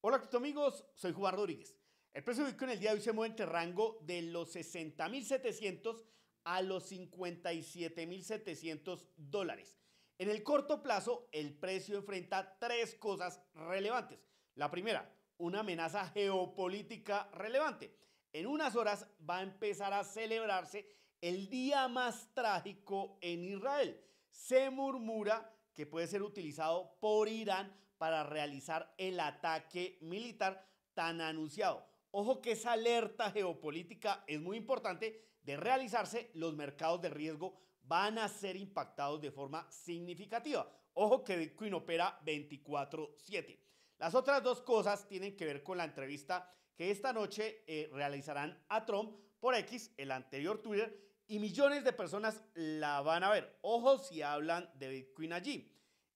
Hola amigos, soy Juan Rodríguez. El precio de Bitcoin el día de hoy se mueve entre rango de los 60.700 a los 57.700 dólares. En el corto plazo, el precio enfrenta tres cosas relevantes. La primera, una amenaza geopolítica relevante. En unas horas va a empezar a celebrarse el día más trágico en Israel. Se murmura que puede ser utilizado por Irán para realizar el ataque militar tan anunciado. Ojo que esa alerta geopolítica es muy importante. De realizarse, los mercados de riesgo van a ser impactados de forma significativa. Ojo que Bitcoin opera 24/7. Las otras dos cosas tienen que ver con la entrevista que esta noche eh, realizarán a Trump por X, el anterior Twitter, y millones de personas la van a ver. Ojo si hablan de Bitcoin allí.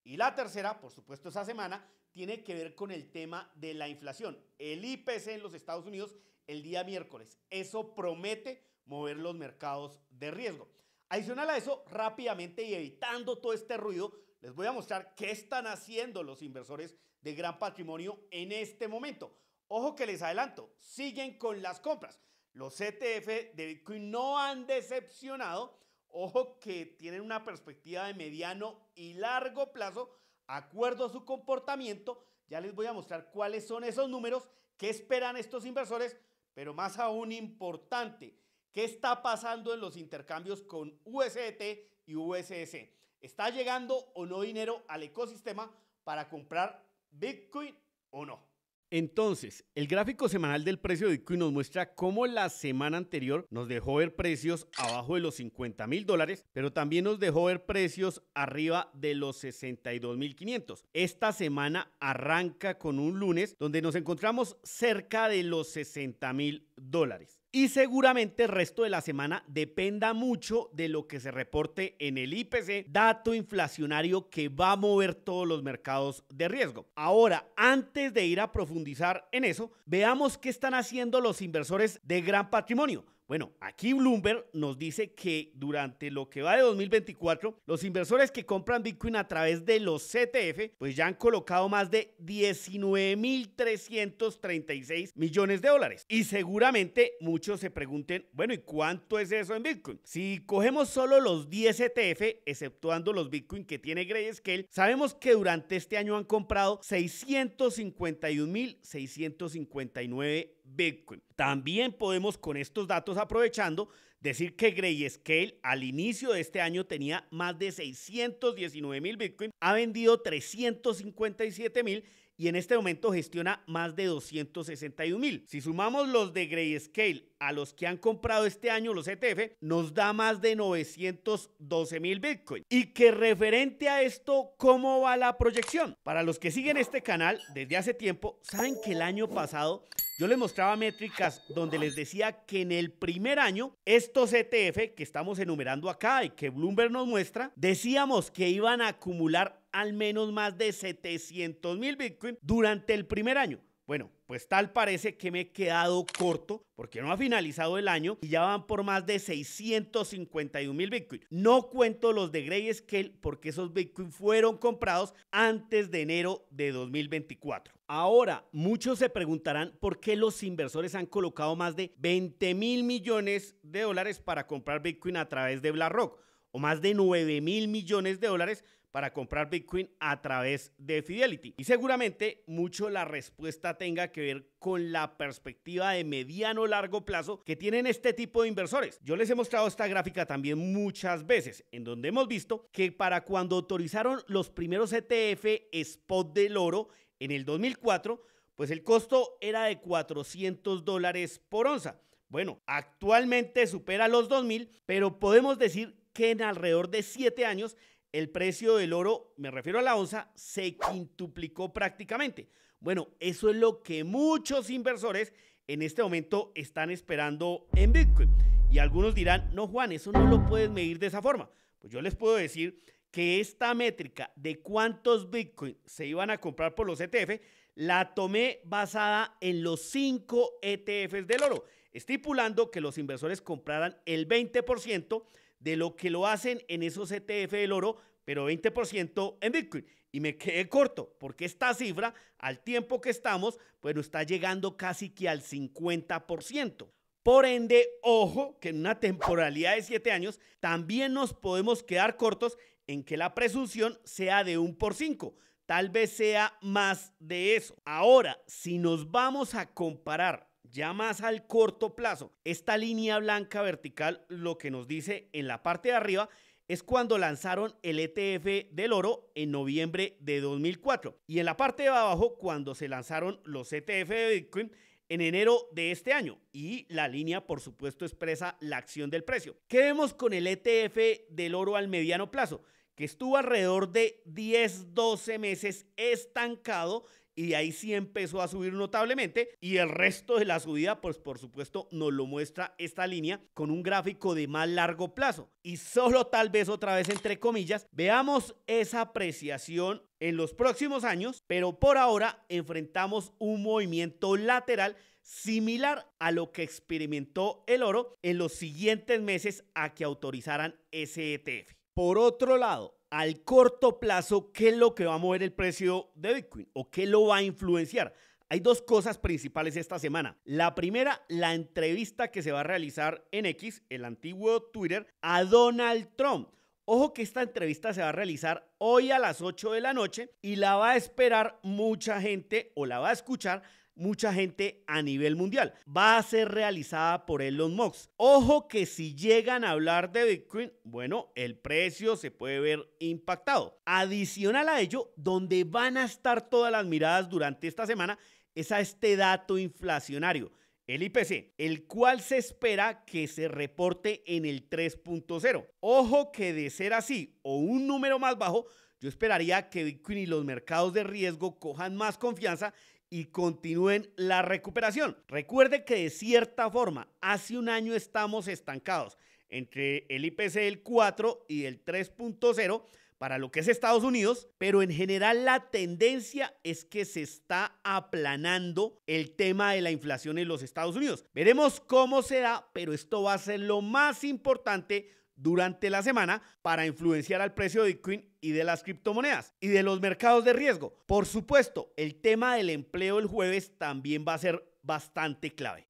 Y la tercera, por supuesto, esa semana tiene que ver con el tema de la inflación. El IPC en los Estados Unidos el día miércoles. Eso promete mover los mercados de riesgo. Adicional a eso, rápidamente y evitando todo este ruido, les voy a mostrar qué están haciendo los inversores de gran patrimonio en este momento. Ojo que les adelanto, siguen con las compras. Los ETF de Bitcoin no han decepcionado. Ojo que tienen una perspectiva de mediano y largo plazo. Acuerdo a su comportamiento. Ya les voy a mostrar cuáles son esos números, qué esperan estos inversores, pero más aún importante, qué está pasando en los intercambios con USDT y USS. ¿Está llegando o no dinero al ecosistema para comprar Bitcoin o no? Entonces, el gráfico semanal del precio de Bitcoin nos muestra cómo la semana anterior nos dejó ver precios abajo de los 50 mil dólares, pero también nos dejó ver precios arriba de los 62 mil 500. Esta semana arranca con un lunes donde nos encontramos cerca de los 60 mil dólares y seguramente el resto de la semana dependa mucho de lo que se reporte en el IPC, dato inflacionario que va a mover todos los mercados de riesgo. Ahora, antes de ir a profundizar en eso, veamos qué están haciendo los inversores de gran patrimonio bueno, aquí Bloomberg nos dice que durante lo que va de 2024, los inversores que compran Bitcoin a través de los CTF, pues ya han colocado más de 19.336 millones de dólares. Y seguramente muchos se pregunten, bueno, ¿y cuánto es eso en Bitcoin? Si cogemos solo los 10 CTF, exceptuando los Bitcoin que tiene Grayscale, sabemos que durante este año han comprado 651.659 Bitcoin. También podemos con estos datos aprovechando decir que Grayscale al inicio de este año tenía más de 619 mil Bitcoin, ha vendido 357 mil y en este momento gestiona más de 261 mil. Si sumamos los de Grayscale a los que han comprado este año los ETF, nos da más de 912 mil Bitcoin. Y que referente a esto, ¿cómo va la proyección? Para los que siguen este canal desde hace tiempo, saben que el año pasado yo les mostraba métricas donde les decía que en el primer año estos ETF que estamos enumerando acá y que Bloomberg nos muestra, decíamos que iban a acumular al menos más de 700 mil Bitcoin durante el primer año. Bueno, pues tal parece que me he quedado corto porque no ha finalizado el año y ya van por más de 651 mil Bitcoin. No cuento los de Grayscale porque esos Bitcoin fueron comprados antes de enero de 2024. Ahora, muchos se preguntarán por qué los inversores han colocado más de 20 mil millones de dólares para comprar Bitcoin a través de BlackRock o más de 9 mil millones de dólares para comprar Bitcoin a través de Fidelity. Y seguramente mucho la respuesta tenga que ver con la perspectiva de mediano largo plazo que tienen este tipo de inversores. Yo les he mostrado esta gráfica también muchas veces, en donde hemos visto que para cuando autorizaron los primeros ETF spot del oro, en el 2004, pues el costo era de 400 dólares por onza. Bueno, actualmente supera los 2.000, pero podemos decir que en alrededor de 7 años el precio del oro, me refiero a la onza, se quintuplicó prácticamente. Bueno, eso es lo que muchos inversores en este momento están esperando en Bitcoin. Y algunos dirán, no Juan, eso no lo puedes medir de esa forma. Pues yo les puedo decir que esta métrica de cuántos Bitcoin se iban a comprar por los ETF, la tomé basada en los 5 ETFs del oro, estipulando que los inversores compraran el 20% de lo que lo hacen en esos ETF del oro, pero 20% en Bitcoin. Y me quedé corto, porque esta cifra, al tiempo que estamos, bueno, está llegando casi que al 50%. Por ende, ojo, que en una temporalidad de 7 años también nos podemos quedar cortos en que la presunción sea de 1 por 5. Tal vez sea más de eso. Ahora, si nos vamos a comparar ya más al corto plazo, esta línea blanca vertical lo que nos dice en la parte de arriba es cuando lanzaron el ETF del oro en noviembre de 2004 y en la parte de abajo cuando se lanzaron los ETF de Bitcoin en enero de este año y la línea por supuesto expresa la acción del precio. ¿Qué vemos con el ETF del oro al mediano plazo? que estuvo alrededor de 10, 12 meses estancado y ahí sí empezó a subir notablemente y el resto de la subida pues por supuesto nos lo muestra esta línea con un gráfico de más largo plazo y solo tal vez otra vez entre comillas veamos esa apreciación en los próximos años pero por ahora enfrentamos un movimiento lateral similar a lo que experimentó el oro en los siguientes meses a que autorizaran ese ETF. Por otro lado, al corto plazo, ¿qué es lo que va a mover el precio de Bitcoin o qué lo va a influenciar? Hay dos cosas principales esta semana. La primera, la entrevista que se va a realizar en X, el antiguo Twitter, a Donald Trump. Ojo que esta entrevista se va a realizar hoy a las 8 de la noche y la va a esperar mucha gente o la va a escuchar mucha gente a nivel mundial. Va a ser realizada por Elon Musk. Ojo que si llegan a hablar de Bitcoin, bueno, el precio se puede ver impactado. Adicional a ello, donde van a estar todas las miradas durante esta semana es a este dato inflacionario, el IPC, el cual se espera que se reporte en el 3.0. Ojo que de ser así o un número más bajo, yo esperaría que Bitcoin y los mercados de riesgo cojan más confianza y continúen la recuperación. Recuerde que de cierta forma, hace un año estamos estancados entre el IPC del 4 y el 3.0 para lo que es Estados Unidos, pero en general la tendencia es que se está aplanando el tema de la inflación en los Estados Unidos. Veremos cómo se da, pero esto va a ser lo más importante durante la semana para influenciar al precio de Bitcoin y de las criptomonedas y de los mercados de riesgo. Por supuesto, el tema del empleo el jueves también va a ser bastante clave.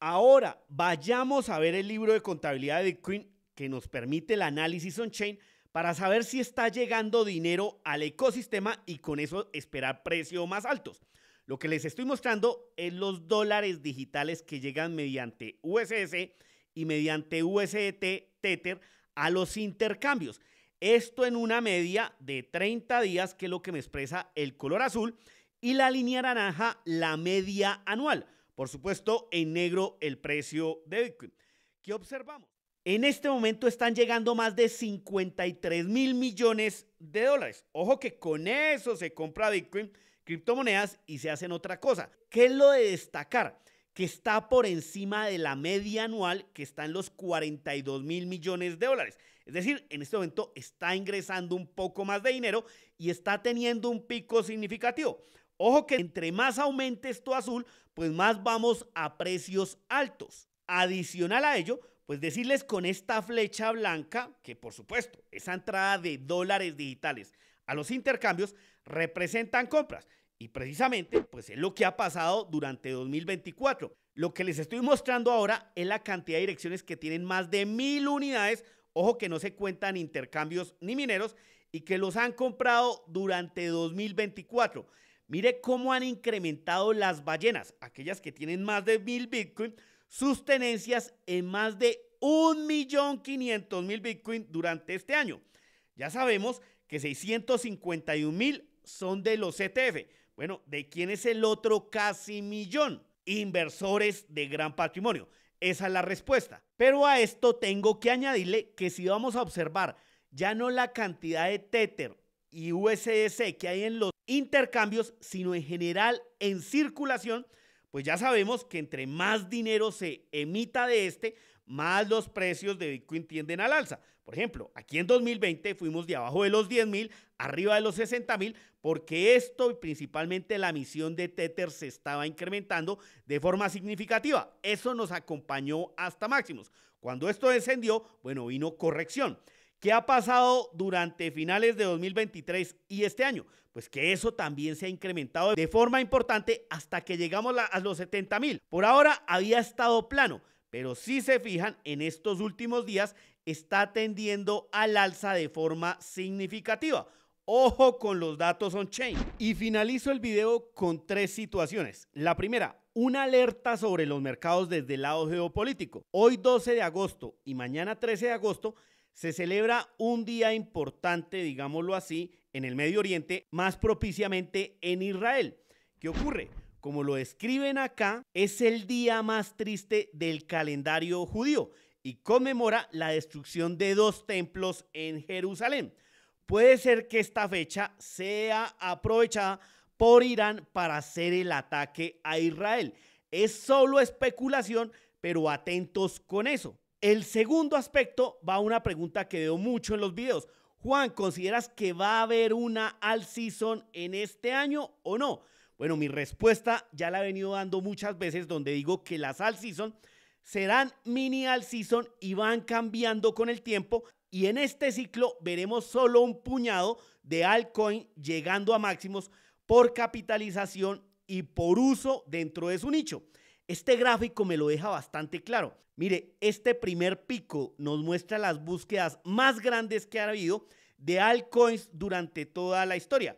Ahora, vayamos a ver el libro de contabilidad de Bitcoin que nos permite el análisis on-chain para saber si está llegando dinero al ecosistema y con eso esperar precios más altos. Lo que les estoy mostrando es los dólares digitales que llegan mediante USS y mediante USDT Tether a los intercambios. Esto en una media de 30 días, que es lo que me expresa el color azul, y la línea naranja, la media anual. Por supuesto, en negro el precio de Bitcoin. ¿Qué observamos? En este momento están llegando más de 53 mil millones de dólares. Ojo que con eso se compra Bitcoin, criptomonedas y se hacen otra cosa. ¿Qué es lo de destacar? que está por encima de la media anual, que está en los 42 mil millones de dólares. Es decir, en este momento está ingresando un poco más de dinero y está teniendo un pico significativo. Ojo que entre más aumente esto azul, pues más vamos a precios altos. Adicional a ello, pues decirles con esta flecha blanca, que por supuesto, esa entrada de dólares digitales a los intercambios representan compras y precisamente, pues es lo que ha pasado durante 2024. Lo que les estoy mostrando ahora es la cantidad de direcciones que tienen más de mil unidades. Ojo que no se cuentan intercambios ni mineros y que los han comprado durante 2024. Mire cómo han incrementado las ballenas, aquellas que tienen más de mil Bitcoin, sus tenencias en más de mil Bitcoin durante este año. Ya sabemos que mil son de los ETF bueno, ¿de quién es el otro casi millón? Inversores de gran patrimonio. Esa es la respuesta. Pero a esto tengo que añadirle que si vamos a observar ya no la cantidad de Tether y USDC que hay en los intercambios, sino en general en circulación, pues ya sabemos que entre más dinero se emita de este, más los precios de Bitcoin tienden al alza. Por ejemplo, aquí en 2020 fuimos de abajo de los 10 mil, arriba de los 60 mil, porque esto y principalmente la misión de Tether se estaba incrementando de forma significativa. Eso nos acompañó hasta máximos. Cuando esto descendió, bueno, vino corrección. ¿Qué ha pasado durante finales de 2023 y este año? Pues que eso también se ha incrementado de forma importante hasta que llegamos a los 70 mil. Por ahora había estado plano. Pero si se fijan, en estos últimos días está tendiendo al alza de forma significativa. Ojo con los datos on-chain. Y finalizo el video con tres situaciones. La primera, una alerta sobre los mercados desde el lado geopolítico. Hoy 12 de agosto y mañana 13 de agosto se celebra un día importante, digámoslo así, en el Medio Oriente, más propiciamente en Israel. ¿Qué ocurre? como lo escriben acá, es el día más triste del calendario judío y conmemora la destrucción de dos templos en Jerusalén. Puede ser que esta fecha sea aprovechada por Irán para hacer el ataque a Israel. Es solo especulación, pero atentos con eso. El segundo aspecto va a una pregunta que veo mucho en los videos. Juan, ¿consideras que va a haber una all season en este año o no? Bueno, mi respuesta ya la he venido dando muchas veces donde digo que las all season serán mini all season y van cambiando con el tiempo y en este ciclo veremos solo un puñado de altcoins llegando a máximos por capitalización y por uso dentro de su nicho. Este gráfico me lo deja bastante claro. Mire, este primer pico nos muestra las búsquedas más grandes que ha habido de altcoins durante toda la historia.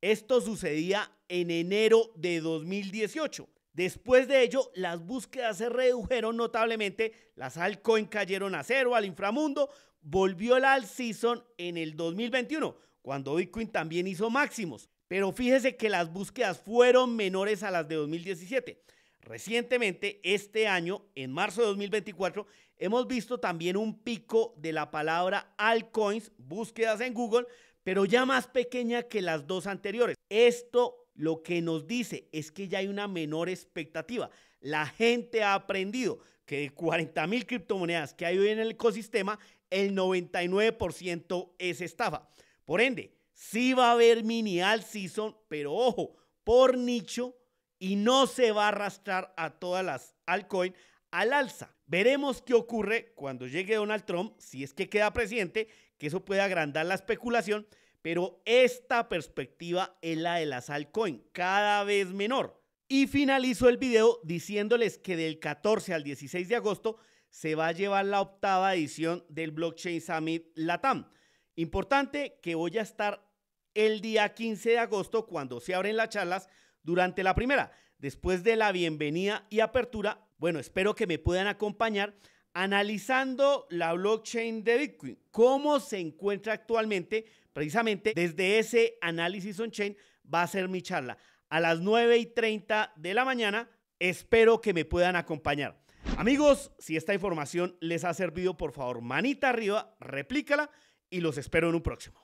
Esto sucedía en enero de 2018. Después de ello, las búsquedas se redujeron notablemente, las altcoins cayeron a cero al inframundo, volvió la alt-season en el 2021, cuando Bitcoin también hizo máximos. Pero fíjese que las búsquedas fueron menores a las de 2017. Recientemente, este año, en marzo de 2024, hemos visto también un pico de la palabra altcoins, búsquedas en Google, pero ya más pequeña que las dos anteriores. Esto lo que nos dice es que ya hay una menor expectativa. La gente ha aprendido que de 40 mil criptomonedas que hay hoy en el ecosistema, el 99% es estafa. Por ende, sí va a haber mini al season, pero ojo, por nicho y no se va a arrastrar a todas las altcoins al alza. Veremos qué ocurre cuando llegue Donald Trump, si es que queda presidente, que eso puede agrandar la especulación, pero esta perspectiva es la de las altcoins cada vez menor. Y finalizo el video diciéndoles que del 14 al 16 de agosto se va a llevar la octava edición del Blockchain Summit Latam. Importante que voy a estar el día 15 de agosto cuando se abren las charlas durante la primera. Después de la bienvenida y apertura bueno, espero que me puedan acompañar analizando la blockchain de Bitcoin, cómo se encuentra actualmente, precisamente desde ese análisis on-chain va a ser mi charla a las 9 y 30 de la mañana. Espero que me puedan acompañar. Amigos, si esta información les ha servido, por favor, manita arriba, replícala y los espero en un próximo.